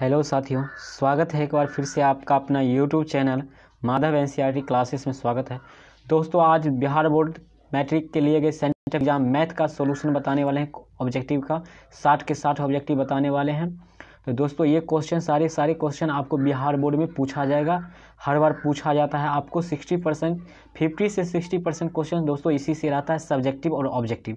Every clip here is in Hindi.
हेलो साथियों स्वागत है एक बार फिर से आपका अपना YouTube channel Madhav N classes e में स्वागत है दोस्तों आज बिहार बोर्ड मैट्रिक के लिए गए सेंटर एग्जाम मैथ का सॉल्यूशन बताने वाले हैं ऑब्जेक्टिव का साठ के साठ ऑब्जेक्टिव बताने वाले हैं तो दोस्तों ये क्वेश्चन सारे सारे क्वेश्चन आपको बिहार बोर्ड में पूछा जाएगा हर बार पूछा जाता है आपको 60 परसेंट फिफ्टी से 60 परसेंट क्वेश्चन दोस्तों इसी से रहता है सब्जेक्टिव और ऑब्जेक्टिव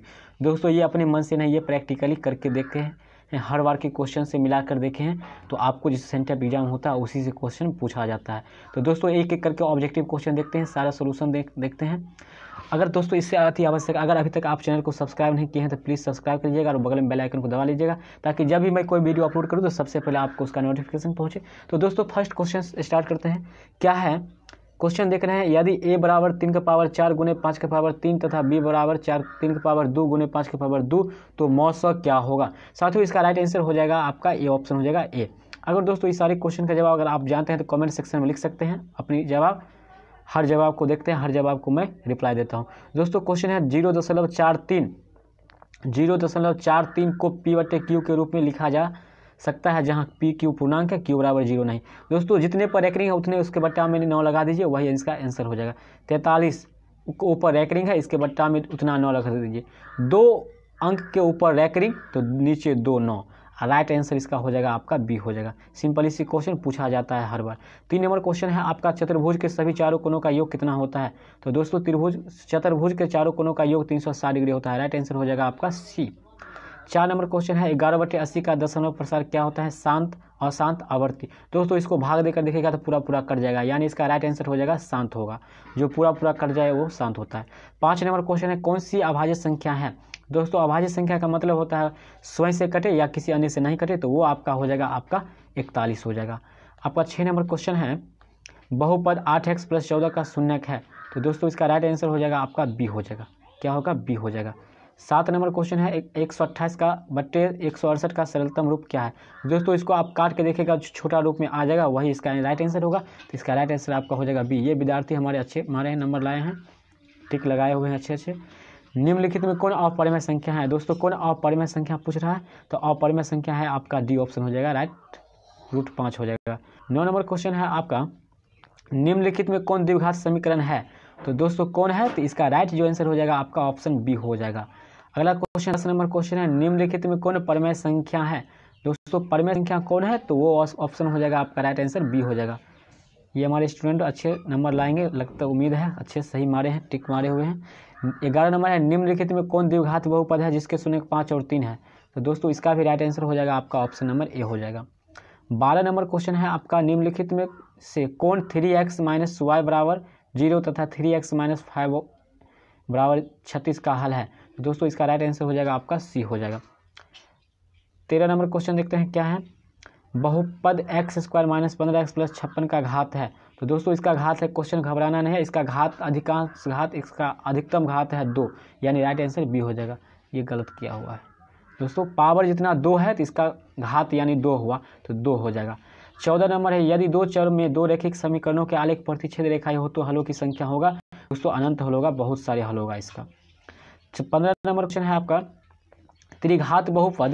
दोस्तों ये अपने मन से नहीं ये प्रैक्टिकली करके देखते हैं हर बार के क्वेश्चन से मिला कर देखे हैं तो आपको जिस सेंटर पर एग्जाम होता है उसी से क्वेश्चन पूछा जाता है तो दोस्तों एक एक करके ऑब्जेक्टिव क्वेश्चन देखते हैं सारा सोल्यूशन देख देखते हैं अगर दोस्तों इससे अति आवश्यक अगर अभी तक आप चैनल को सब्सक्राइब नहीं किए हैं तो प्लीज़ सब्सक्राइब कर लीजिएगा और बगल में बेल आइकन को दबा लीजिएगा ताकि जब भी मैं कोई वीडियो अपलोड करूँ तो सबसे पहले आपको उसका नोटिफिकेशन पहुँचे तो दोस्तों फर्स्ट क्वेश्चन स्टार्ट करते हैं क्या है क्वेश्चन देख रहे हैं यदि ए बराबर तीन का पावर चार गुने पाँच का पावर तीन तथा बी बराबर चार तीन का पावर दो गुने पाँच का पावर दो तो मौस क्या होगा साथियों इसका राइट आंसर हो जाएगा आपका ए ऑप्शन हो जाएगा ए अगर दोस्तों इस सारे क्वेश्चन का जवाब अगर आप जानते हैं तो कमेंट सेक्शन में लिख सकते हैं अपनी जवाब हर जवाब को देखते हैं हर जवाब को मैं रिप्लाई देता हूँ दोस्तों क्वेश्चन है जीरो दशमलव चार तीन जीरो दशमलव चार तीन को पी बटे क्यू के रूप में लिखा जा सकता है जहाँ पी क्यू पूर्णांक है क्यू बराबर जीरो नहीं दोस्तों जितने पर रैकरिंग है उतने उसके बट्टा में नौ लगा दीजिए वही इसका आंसर हो जाएगा तैंतालीस ऊपर रैकरिंग है इसके बट्टा में उतना नौ लगा दीजिए दो अंक के ऊपर रैकरिंग तो नीचे दो नौ राइट आंसर इसका हो जाएगा आपका बी हो जाएगा सिंपल इसी क्वेश्चन पूछा जाता है हर बार तीन नंबर क्वेश्चन है आपका चतुर्भुज के सभी चारों कोनों का योग कितना होता है तो दोस्तों त्रिभुज चतुर्भुज के चारों कोनों का योग तीन सौ साठ डिग्री होता है राइट आंसर हो जाएगा आपका सी चार नंबर क्वेश्चन है ग्यारह बटे अस्सी का दशमलव प्रसार क्या होता है शांत और शांत आवर्ती दोस्तों इसको भाग देकर देखेगा तो पूरा पूरा कट जाएगा यानी इसका राइट आंसर हो जाएगा शांत होगा जो पूरा पूरा कट जाए वो शांत होता है पाँच नंबर क्वेश्चन है कौन सी अभाज्य संख्या है दोस्तों अभाज्य संख्या का मतलब होता है स्वयं से कटे या किसी अन्य से नहीं कटे तो वो आपका हो जाएगा आपका इकतालीस हो जाएगा आपका छः नंबर क्वेश्चन है बहुपद आठ एक्स प्लस चौदह का शून्यक है तो दोस्तों इसका राइट आंसर हो जाएगा आपका बी हो जाएगा क्या होगा बी हो जाएगा सात नंबर क्वेश्चन है एक सौ अट्ठाईस का बट्टे एक सौ अड़सठ का सरलतम रूप क्या है दोस्तों इसको आप काट के देखेगा जो छोटा रूप में आ जाएगा वही इसका राइट आंसर होगा तो इसका राइट आंसर आपका हो जाएगा बी ये विद्यार्थी हमारे अच्छे हमारे नंबर लाए हैं टिक लगाए हुए हैं अच्छे अच्छे निम्नलिखित में कौन अपरिमेय संख्या है दोस्तों कौन अपरिमेय संख्या पूछ रहा है तो अपरिमेय संख्या है आपका डी ऑप्शन हो जाएगा राइट रूट पाँच हो जाएगा नौ नंबर क्वेश्चन है आपका निम्नलिखित में कौन द्विघात समीकरण है तो दोस्तों कौन है तो इसका राइट जो आंसर हो जाएगा आपका ऑप्शन बी हो जाएगा अगला क्वेश्चन दस नंबर क्वेश्चन है निम्नलिखित में कौन परमय संख्या है दोस्तों परमय संख्या कौन है तो वो ऑप्शन हो जाएगा आपका राइट आंसर बी हो जाएगा ये हमारे स्टूडेंट अच्छे नंबर लाएंगे लगता उम्मीद है अच्छे सही मारे हैं टिक मारे हुए हैं ग्यारह नंबर है निम्नलिखित में कौन द्विघात बहुपद है जिसके शून्य पाँच और तीन है तो दोस्तों इसका भी राइट आंसर हो जाएगा आपका ऑप्शन नंबर ए हो जाएगा बारह नंबर क्वेश्चन है आपका निम्नलिखित में से कौन थ्री एक्स माइनस वाई बराबर जीरो तथा थ्री एक्स माइनस फाइव बराबर छत्तीस का हल है दोस्तों इसका राइट आंसर हो जाएगा आपका सी हो जाएगा तेरह नंबर क्वेश्चन देखते हैं क्या है बहुपद एक्स स्क्वायर माइनस पंद्रह एक्स प्लस छप्पन का घात है तो दोस्तों इसका घात है क्वेश्चन घबराना नहीं है इसका घात अधिकांश घात इसका अधिकतम घात है दो यानी राइट आंसर बी हो जाएगा ये गलत किया हुआ है दोस्तों पावर जितना दो है तो इसका घात यानी दो हुआ तो दो हो जाएगा चौदह नंबर है यदि दो चर में दो रेखिक समीकरणों के आलेख प्रतिच्छेद रेखाएं हो तो हलों की संख्या होगा दोस्तों अनंत हल होगा बहुत सारे हल होगा इसका तो पंद्रह नंबर क्वेश्चन है आपका त्रिघात बहुपद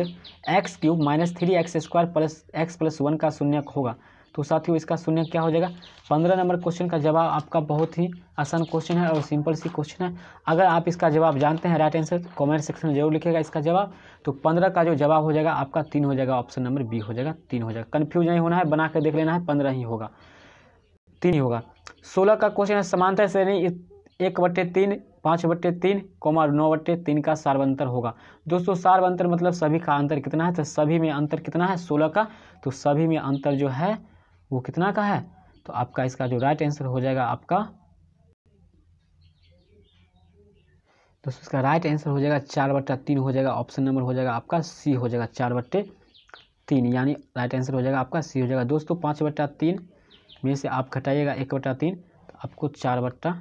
X cube minus three X square plus X plus one का शून्य होगा तो साथियों इसका शून्य क्या हो जाएगा पंद्रह नंबर क्वेश्चन का जवाब आपका बहुत ही आसान क्वेश्चन है और सिंपल सी क्वेश्चन है अगर आप इसका जवाब जानते हैं राइट आंसर कमेंट सेक्शन में जरूर लिखेगा इसका जवाब तो पंद्रह का जो जवाब हो जाएगा आपका तीन हो जाएगा ऑप्शन नंबर बी हो जाएगा तीन हो जाएगा कन्फ्यूज नहीं होना है बना कर देख लेना है पंद्रह ही होगा तीन ही होगा सोलह का क्वेश्चन है समानता श्रेणी एक बट्टे तीन पाँच बट्टे तीन कोमा नौ बट्टे तीन का सार्वंतर होगा दोस्तों सार्व अंतर मतलब सभी का अंतर कितना है तो सभी में अंतर कितना है सोलह का तो सभी में अंतर जो है वो कितना का है तो आपका इसका जो राइट आंसर हो जाएगा आपका दोस्तों इसका राइट आंसर हो जाएगा चार बट्टा तीन हो जाएगा ऑप्शन नंबर हो जाएगा आपका सी हो जाएगा चार बट्टे तीन यानी राइट आंसर हो जाएगा आपका सी हो जाएगा दोस्तों पाँच बट्टा तीन में से आप घटाइएगा एक बट्टा तीन तो आपको चार बट्टा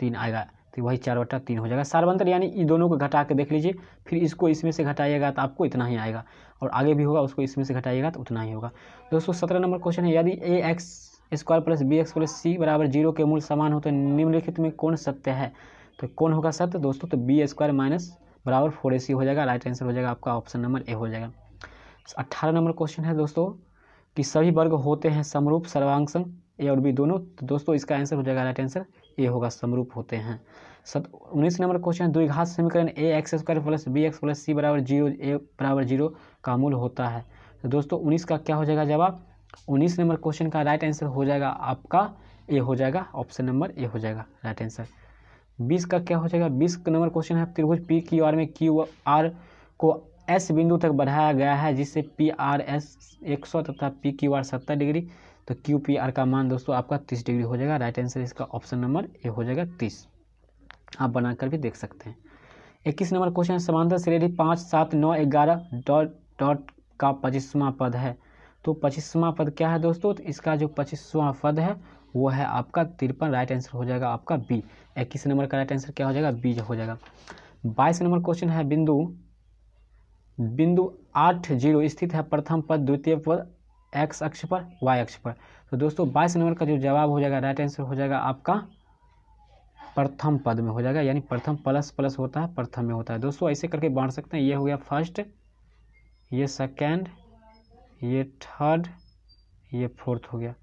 तीन आएगा तो वही चार बटा तीन हो जाएगा सार्वंतर यानी इन दोनों को घटा के देख लीजिए फिर इसको इसमें से घटाइएगा तो आपको इतना ही आएगा और आगे भी होगा उसको इसमें से घटाइएगा तो उतना ही होगा दोस्तों सत्रह नंबर क्वेश्चन है यदि A X square plus B X plus C बराबर जीरो के मूल समान हो तो निम्नलिखित में कौन सत्य है तो कौन होगा सत्य दोस्तों तो बी स्क्वायर माइनस बराबर फोर ए सी हो जाएगा राइट आंसर हो जाएगा आपका ऑप्शन नंबर ए हो जाएगा अट्ठारह नंबर क्वेश्चन है दोस्तों कि सभी वर्ग होते हैं समरूप सर्वांश ए और बी दोनों तो दोस्तों इसका आंसर हो जाएगा राइट आंसर ए होगा समरूप होते हैं सत उन्नीस नंबर क्वेश्चन द्विघात समीकरण A X square plus B X plus C बराबर जीरो ए बराबर जीरो का मूल होता है तो दोस्तों उन्नीस का क्या हो जाएगा जवाब उन्नीस नंबर क्वेश्चन का राइट आंसर हो जाएगा आपका ए हो जाएगा ऑप्शन नंबर ए हो जाएगा राइट आंसर बीस का क्या हो जाएगा बीस नंबर क्वेश्चन है त्रिभुज पी क्यू आर में क्यू आर को एस बिंदु तक बढ़ाया गया है जिससे पी आर एस एक सौ तथा पी क्यू आर सत्तर डिग्री तो क्यू पी आर का मान दोस्तों आपका तीस डिग्री हो जाएगा राइट आंसर इसका ऑप्शन नंबर ए हो जाएगा तीस आप बनाकर भी देख सकते हैं इक्कीस नंबर क्वेश्चन समांतर श्रेणी पाँच सात नौ ग्यारह डॉट डॉट का पच्चीसवां पद है तो पच्चीसवां पद क्या है दोस्तों तो इसका जो पच्चीसवां पद है वो है आपका तिरपन राइट आंसर हो जाएगा आपका बी इक्कीस नंबर का राइट आंसर क्या हो जाएगा बी हो जाएगा बाईस नंबर क्वेश्चन है बिंदु बिंदु आठ जीरो स्थित है प्रथम पद द्वितीय पद एक्स अक्ष पर वाई अक्ष पर तो दोस्तों बाईस नंबर का जो जवाब हो जाएगा राइट आंसर हो जाएगा आपका प्रथम पद में हो जाएगा यानी प्रथम प्लस प्लस होता है प्रथम में होता है दोस्तों ऐसे करके बांट सकते हैं ये हो गया फर्स्ट ये सेकेंड ये थर्ड ये फोर्थ हो गया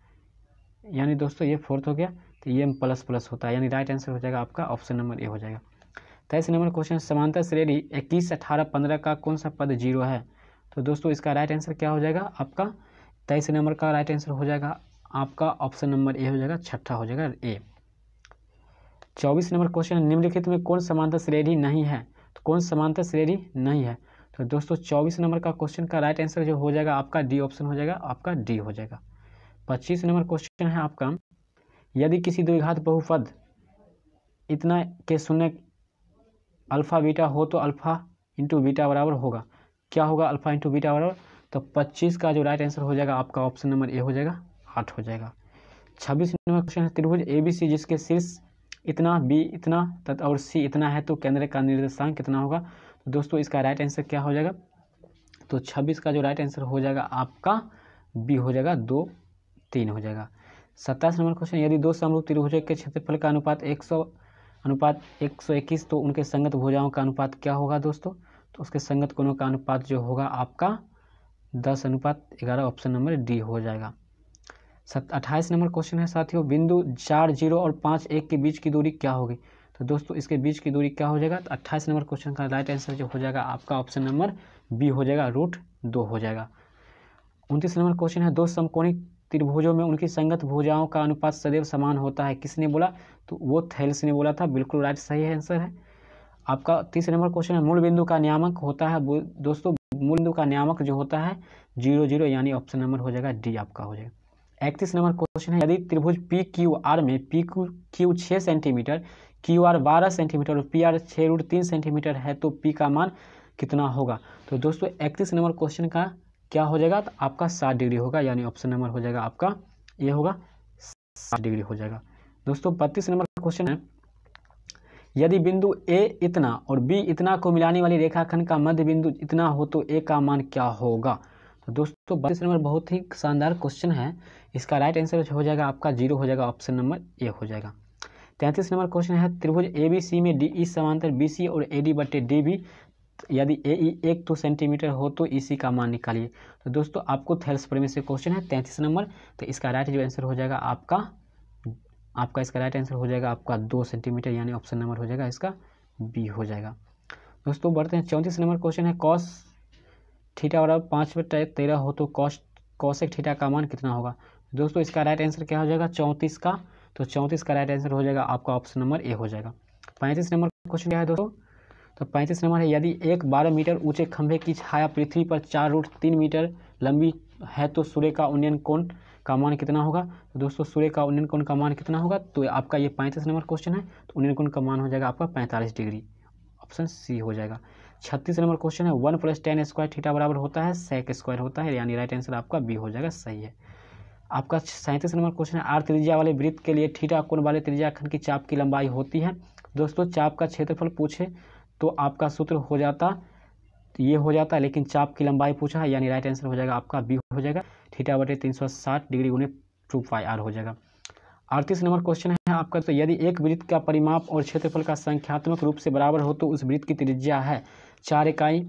यानी दोस्तों ये फोर्थ हो गया तो ये प्लस प्लस होता है यानी राइट आंसर हो जाएगा आपका ऑप्शन नंबर ए हो जाएगा तेईस नंबर क्वेश्चन समांतर श्रेणी इक्कीस अठारह पंद्रह का कौन सा पद जीरो है तो दोस्तों इसका राइट आंसर क्या हो जाएगा आपका तेईस नंबर का राइट आंसर हो जाएगा आपका ऑप्शन नंबर ए हो जाएगा छठा हो जाएगा ए चौबीस नंबर क्वेश्चन निम्नलिखित में कौन समांतर श्रेणी नहीं है तो कौन समांतर श्रेणी नहीं है तो दोस्तों चौबीस नंबर का क्वेश्चन का राइट आंसर जो हो जाएगा आपका डी ऑप्शन हो जाएगा आपका डी हो जाएगा पच्चीस नंबर क्वेश्चन है आपका यदि किसी द्विघात बहुपद इतना के शून्य अल्फ़ा बीटा हो तो अल्फ़ा इंटू बीटा बराबर होगा क्या होगा अल्फ़ा इंटू बीटा बराबर तो 25 का जो राइट आंसर हो जाएगा आपका ऑप्शन नंबर ए हो जाएगा आठ हो जाएगा छब्बीस नंबर क्वेश्चन है त्रिभुज ए बी सी जिसके शीर्ष इतना बी इतना तथा और सी इतना है तो केंद्र का निर्देशांक कितना होगा तो दोस्तों इसका राइट आंसर क्या हो जाएगा तो छब्बीस का जो राइट आंसर हो जाएगा आपका बी हो जाएगा दो तीन हो जाएगा सत्ताईस नंबर क्वेश्चन यदि दो समरूप त्रिभुजों के क्षेत्रफल का अनुपात एक सौ अनुपात एक सौ इक्कीस तो उनके संगत भुजाओं का अनुपात क्या होगा दोस्तों तो उसके संगत कोणों का अनुपात जो होगा आपका दस अनुपात ग्यारह ऑप्शन नंबर डी हो जाएगा सत अट्ठाईस नंबर क्वेश्चन है साथियों बिंदु चार जीरो और पाँच एक के बीच की दूरी क्या होगी तो दोस्तों इसके बीच की दूरी क्या हो जाएगा तो अट्ठाईस नंबर क्वेश्चन का राइट आंसर जो हो जाएगा आपका ऑप्शन नंबर बी हो जाएगा रूट दो हो जाएगा उनतीस नंबर क्वेश्चन है दो समकोणिक त्रिभुजों में उनकी संगत भुजाओं का अनुपात सदैव समान होता है किसने बोला तो वो थैल्स ने बोला था बिल्कुल राइट सही आंसर है आपका तीसरे नंबर क्वेश्चन है मूल बिंदु का नियामक होता है दोस्तों मूल बिंदु का नियामक जो होता है जीरो जीरो यानी ऑप्शन नंबर हो जाएगा डी आपका हो जाएगा इकतीस नंबर क्वेश्चन है यदि त्रिभुज पी क्यू आर में पी क्यू क्यू छः सेंटीमीटर क्यू आर बारह सेंटीमीटर और पी आर छः रूट तीन सेंटीमीटर है तो पी का मान कितना होगा तो दोस्तों इकतीस नंबर क्वेश्चन का क्या हो जाएगा तो आपका सात डिग्री होगा यानी ऑप्शन नंबर हो जाएगा आपका ये होगा सात डिग्री हो जाएगा दोस्तों बत्तीस नंबर क्वेश्चन है यदि बिंदु ए इतना और बी इतना को मिलाने वाली रेखाखंड का मध्य बिंदु इतना हो तो ए का मान क्या होगा तो दोस्तों बत्तीस नंबर बहुत ही शानदार क्वेश्चन है इसका राइट आंसर हो जाएगा आपका जीरो हो जाएगा ऑप्शन नंबर ए हो जाएगा तैंतीस नंबर क्वेश्चन है त्रिभुज ए बी सी में डी ई e समांतर बी सी और ए डी बटे डी बी यदि ए ई एक दो सेंटीमीटर हो तो इसी का मान निकालिए तो दोस्तों आपको थेल्स प्रेमी से क्वेश्चन है तैंतीस नंबर तो इसका राइट जो आंसर हो जाएगा आपका आपका इसका राइट आंसर हो जाएगा आपका दो सेंटीमीटर यानी ऑप्शन नंबर हो जाएगा इसका बी हो जाएगा दोस्तों बढ़ते हैं चौंतीस नंबर क्वेश्चन है कॉस ठीठा और पाँच बटा तेरह हो तो कॉस एक ठीठा का मान कितना होगा दोस्तों इसका राइट आंसर क्या हो जाएगा चौंतीस का तो चौंतीस का राइट आंसर हो जाएगा आपका ऑप्शन नंबर ए हो जाएगा पैंतीस नंबर क्वेश्चन क्या है दोस्तों तो पैंतीस नंबर है यदि एक बारह मीटर ऊंचे खंभे की छाया पृथ्वी पर चार रूट तीन मीटर लंबी है तो सूर्य का उन्नयन कोण का मान कितना होगा तो दोस्तों सूर्य का उन्नयन कोण का मान कितना होगा तो आपका ये पैंतीस नंबर क्वेश्चन है तो उन्नयन कोण का मान हो जाएगा आपका पैंतालीस डिग्री ऑप्शन सी हो जाएगा छत्तीस नंबर क्वेश्चन है one plus tan square theta बराबर होता है सेक स्क्वायर होता है यानी राइट आंसर आपका बी हो जाएगा सही है आपका सैंतीस नंबर क्वेश्चन है आर त्रिज्या वाले वृत्त के लिए थीटा कोण वाले त्रिज्याखंड खंड की चाप की लंबाई होती है दोस्तों चाप का क्षेत्रफल पूछे तो आपका सूत्र हो जाता तो ये हो जाता लेकिन चाप की लंबाई पूछा है यानी राइट आंसर हो जाएगा आपका बी हो जाएगा थीटा बटे तीन सौ साठ डिग्री गुने टू पाई आर हो जाएगा अड़तीस नंबर क्वेश्चन है आपका तो यदि एक वृत्त का परिमाप और क्षेत्रफल का संख्यात्मक रूप से बराबर हो तो उस वृत्त की त्रिज्या है चार इकाई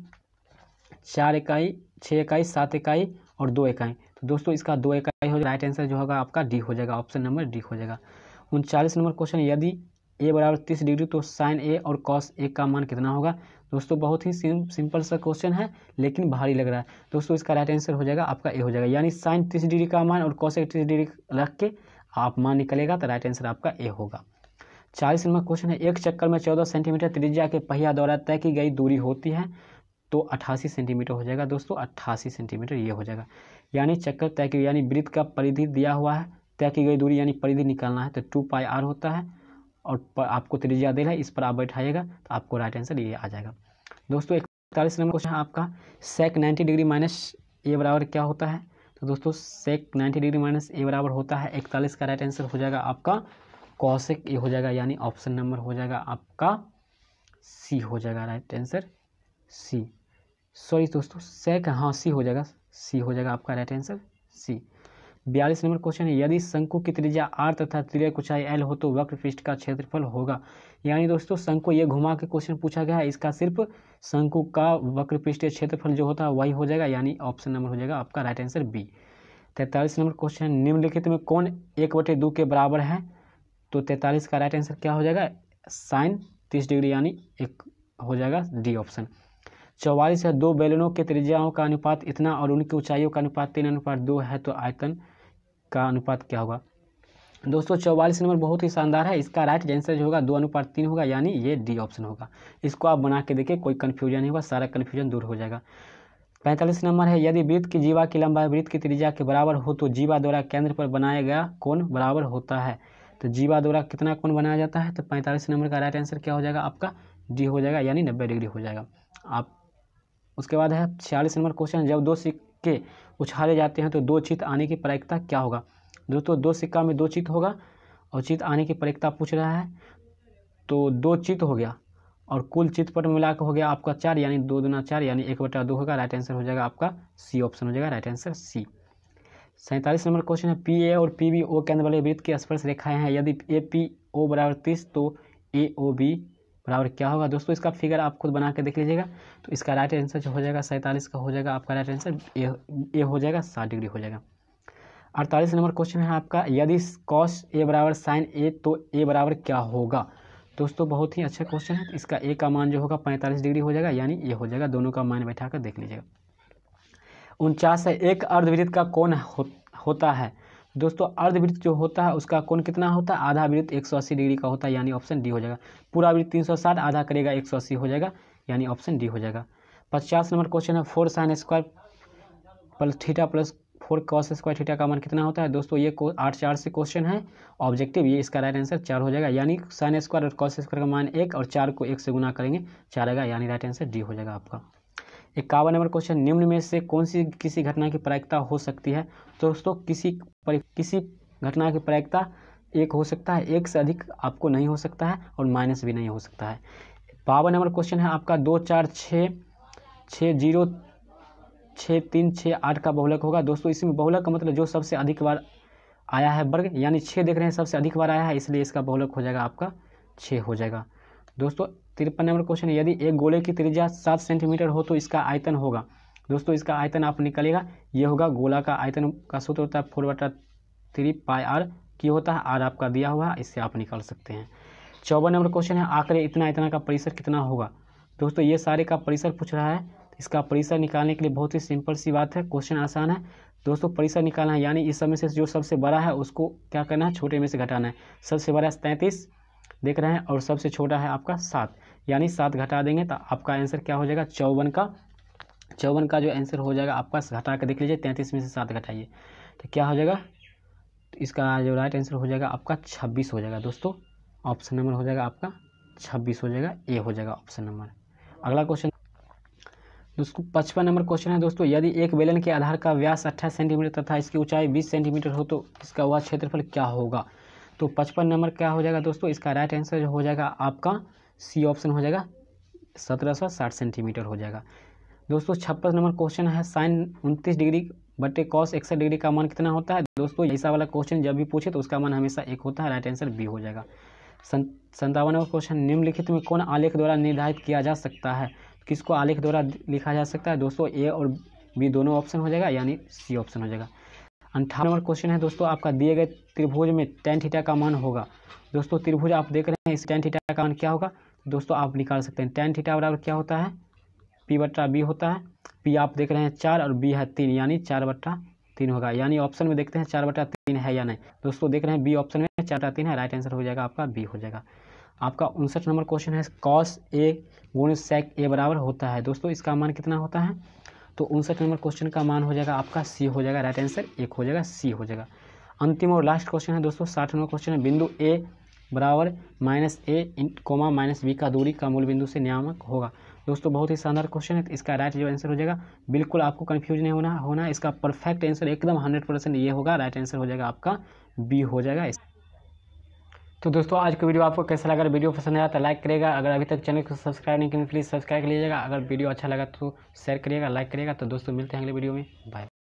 चार इकाई छः इकाई सात इकाई और दो इकाई तो दोस्तों इसका दो इकाई हो राइट आंसर जो होगा आपका डी हो जाएगा ऑप्शन नंबर डी हो जाएगा उनचालीस नंबर क्वेश्चन यदि ए बराबर तीस डिग्री तो साइन ए और कॉस ए का मान कितना होगा दोस्तों बहुत ही सिम, सिंपल सा क्वेश्चन है लेकिन भारी लग रहा है दोस्तों इसका राइट आंसर हो जाएगा आपका ए हो जाएगा यानी साइन तीस डिग्री का मान और कॉस ए तीस डिग्री रख के आप मान निकलेगा तो राइट आंसर आपका ए होगा चालीस नंबर क्वेश्चन है एक चक्कर में चौदह सेंटीमीटर त्रिज्या के पहिया द्वारा तय की गई दूरी होती है तो अट्ठासी सेंटीमीटर हो जाएगा दोस्तों अट्ठासी सेंटीमीटर ये हो जाएगा यानी चक्कर तय की यानी वृत्त का परिधि दिया हुआ है तय की गई दूरी यानी परिधि निकालना है तो टू पाई आर होता है और आपको त्रिज्या रहा है इस पर आप बैठाइएगा तो आपको राइट आंसर ये आ जाएगा दोस्तों इकतालीस नंबर क्वेश्चन आपका sec ninety degree minus A बराबर क्या होता है तो दोस्तों sec ninety degree minus A बराबर होता है इकतालीस का राइट आंसर हो जाएगा आपका कौशिक ए हो जाएगा यानी ऑप्शन नंबर हो जाएगा आपका सी हो जाएगा राइट आंसर सी सॉरी दोस्तों सेक हाँ सी हो जाएगा सी हो जाएगा आपका राइट आंसर सी बयालीस नंबर क्वेश्चन है यदि शंकु की त्रिज्या आर तथा त्रिया कुछाई एल हो तो वक्र पृष्ठ का क्षेत्रफल होगा यानी दोस्तों शंकु ये घुमा के क्वेश्चन पूछा गया है इसका सिर्फ शंकु का वक्र पृष्ठ क्षेत्रफल जो होता है वही हो जाएगा यानी ऑप्शन नंबर हो जाएगा आपका राइट आंसर बी तैंतालीस नंबर क्वेश्चन निम्नलिखित में कौन एक बटे दो के बराबर है तो तैंतालीस का राइट आंसर क्या हो जाएगा साइन तीस डिग्री यानी एक हो जाएगा डी ऑप्शन चौवालीस है दो बैलनों के त्रिज्याओं का अनुपात इतना और उनकी ऊंचाइयों का अनुपात तीन अनुपात दो है तो आयतन का अनुपात क्या होगा दोस्तों चौवालीस नंबर बहुत ही शानदार है इसका राइट आंसर जो होगा दो अनुपात तीन होगा यानी ये डी ऑप्शन होगा इसको आप बना के देखिए कोई कन्फ्यूजन नहीं होगा सारा कन्फ्यूजन दूर हो जाएगा पैंतालीस नंबर है यदि वृत्त की जीवा की लंबाई वृत्त की त्रिज्या के बराबर हो तो जीवा द्वारा केंद्र पर बनाया गया कौन बराबर होता है तो जीवा द्वारा कितना कौन बनाया जाता है तो पैंतालीस नंबर का राइट आंसर क्या हो जाएगा आपका डी हो जाएगा यानी नब्बे डिग्री हो जाएगा आप उसके बाद है छियालीस नंबर क्वेश्चन जब दो सिक्के उछाले जाते हैं तो दो चित्त आने की प्रायिकता क्या होगा दोस्तों दो सिक्का में दो चित्त होगा और चित्त आने की प्रायिकता पूछ रहा है तो दो चित्त हो गया और कुल चित्त पर मिला हो गया आपका चार यानी दो दुना चार यानी एक बटा दो होगा राइट आंसर हो जाएगा आपका सी ऑप्शन हो जाएगा राइट आंसर सी सैंतालीस नंबर क्वेश्चन है पी ए और पी बी ओ केंद्र वाले वृत्त की स्पर्श रेखाएं हैं यदि ए पी ओ बराबर तीस तो ए ओ बी बराबर क्या होगा दोस्तों इसका फिगर आप खुद बना के देख लीजिएगा तो इसका राइट आंसर जो हो जाएगा सैंतालीस का हो जाएगा आपका राइट आंसर ए हो जाएगा साठ डिग्री हो जाएगा अड़तालीस नंबर क्वेश्चन है आपका यदि कॉस ए बराबर साइन ए तो ए बराबर क्या होगा दोस्तों बहुत ही अच्छा क्वेश्चन है इसका ए का मान जो होगा पैंतालीस डिग्री हो जाएगा यानी ये हो जाएगा दोनों का मान बैठा कर देख लीजिएगा उनचास है एक अर्धवृत्त का कौन हो, होता है दोस्तों अर्धवृत्त जो होता है उसका कोण कितना होता है आधा वृत्त 180 डिग्री का होता है यानी ऑप्शन डी हो जाएगा पूरा वृत्त 360 आधा करेगा 180 हो जाएगा यानी ऑप्शन डी हो जाएगा पचास नंबर क्वेश्चन है four sine square plus theta plus four cos square theta का मान कितना होता है दोस्तों ये आठ चार से क्वेश्चन है ऑब्जेक्टिव ये इसका राइट आंसर चार हो जाएगा यानी साइन स्क्वायर और कॉस स्क्वायर का मान एक और चार को एक से गुना करेंगे चार आएगा यानी राइट आंसर डी हो जाएगा आपका इक्यावन नंबर क्वेश्चन निम्न में से कौन सी किसी घटना की प्रायिकता हो सकती है तो दोस्तों किसी पर, किसी घटना की प्रायिकता एक हो सकता है एक से अधिक आपको नहीं हो सकता है और माइनस भी नहीं हो सकता है बावन नंबर क्वेश्चन है आपका दो चार छः छः जीरो छः तीन छः आठ का बहुलक होगा दोस्तों इसमें बहुलक का मतलब जो सबसे अधिक बार आया है वर्ग यानी छः देख रहे हैं सबसे अधिक बार आया है इसलिए इसका बहुलक हो जाएगा आपका छः हो जाएगा दोस्तों तिरपन नंबर क्वेश्चन यदि एक गोले की त्रिज्या सात सेंटीमीटर हो तो इसका आयतन होगा दोस्तों इसका आयतन आप निकालेगा ये होगा गोला का आयतन का सूत्र होता है फोर बटा थ्री पाई आर की होता है आर आपका दिया हुआ है इससे आप निकाल सकते हैं चौवन नंबर क्वेश्चन है आंकड़े इतना इतना का परिसर कितना होगा दोस्तों ये सारे का परिसर पूछ रहा है इसका परिसर निकालने के लिए बहुत ही सिंपल सी बात है क्वेश्चन आसान है दोस्तों परिसर निकालना है यानी इस सब में से जो सबसे बड़ा है उसको क्या करना है छोटे में से घटाना है सबसे बड़ा है तैंतीस देख रहे हैं और सबसे छोटा है आपका सात यानी सात घटा देंगे तो आपका आंसर क्या हो जाएगा चौवन का चौवन का जो आंसर हो जाएगा आपका घटा कर देख लीजिए तैंतीस में से सात घटाइए तो क्या हो जाएगा इसका जो राइट आंसर हो जाएगा आपका छब्बीस हो जाएगा दोस्तों ऑप्शन नंबर हो जाएगा आपका छब्बीस हो जाएगा ए हो जाएगा ऑप्शन नंबर अगला क्वेश्चन दोस्तों पचपन नंबर क्वेश्चन है दोस्तों यदि एक बेलन के आधार का व्यास अट्ठाईस सेंटीमीटर तथा इसकी ऊंचाई बीस सेंटीमीटर हो तो इसका वह क्षेत्रफल क्या होगा तो पचपन नंबर क्या हो जाएगा दोस्तों इसका राइट आंसर हो जाएगा आपका सी ऑप्शन हो जाएगा सत्रह सौ साठ सेंटीमीटर हो जाएगा दोस्तों छप्पन नंबर क्वेश्चन है साइन उनतीस डिग्री बटे कॉस इकसठ डिग्री का मान कितना होता है दोस्तों ऐसा वाला क्वेश्चन जब भी पूछे तो उसका मान हमेशा एक होता है राइट आंसर बी हो जाएगा नंबर क्वेश्चन निम्नलिखित में कौन आलेख द्वारा निर्धारित किया जा सकता है किसको आलेख द्वारा लिखा जा सकता है दोस्तों ए और बी दोनों ऑप्शन हो जाएगा यानी सी ऑप्शन हो जाएगा अंठावन नंबर क्वेश्चन है दोस्तों आपका दिए गए त्रिभुज में टेन थीटा का मान होगा दोस्तों त्रिभुज आप देख रहे हैं इस टेन थीटा का मान क्या होगा दोस्तों आप निकाल सकते हैं टेन थीटा बराबर क्या होता है पी बट्टा बी होता है पी आप देख रहे हैं चार और बी है तीन यानी चार बट्टा तीन होगा यानी ऑप्शन में देखते हैं चार बट्टा तीन है या नहीं दोस्तों देख रहे हैं बी ऑप्शन में चार बटा तीन है राइट आंसर हो जाएगा आपका बी हो जाएगा आपका उनसठ नंबर क्वेश्चन है कॉस ए गुण सेक ए बराबर होता है दोस्तों इसका मान कितना होता है तो उनसठ नंबर क्वेश्चन का मान हो जाएगा आपका सी हो जाएगा राइट आंसर एक हो जाएगा सी हो जाएगा अंतिम और लास्ट क्वेश्चन है दोस्तों साठ नंबर क्वेश्चन है बिंदु ए बराबर माइनस ए इन कोमा माइनस बी का दूरी का मूल बिंदु से नियामक होगा दोस्तों बहुत ही शानदार क्वेश्चन है तो इसका राइट जो आंसर हो जाएगा बिल्कुल आपको कन्फ्यूज नहीं होना होना इसका परफेक्ट आंसर एकदम हंड्रेड परसेंट ये होगा राइट आंसर हो जाएगा आपका बी हो जाएगा इस तो दोस्तों आज का वीडियो आपको कैसा लगा अगर वीडियो पसंद आया तो लाइक करेगा अगर अभी तक चैनल को सब्सक्राइब नहीं करें प्लीज़ सब्सक्राइब कर लीजिएगा अगर वीडियो अच्छा लगा तो शेयर करिएगा लाइक करिएगा तो दोस्तों मिलते हैं अगले वीडियो में बाय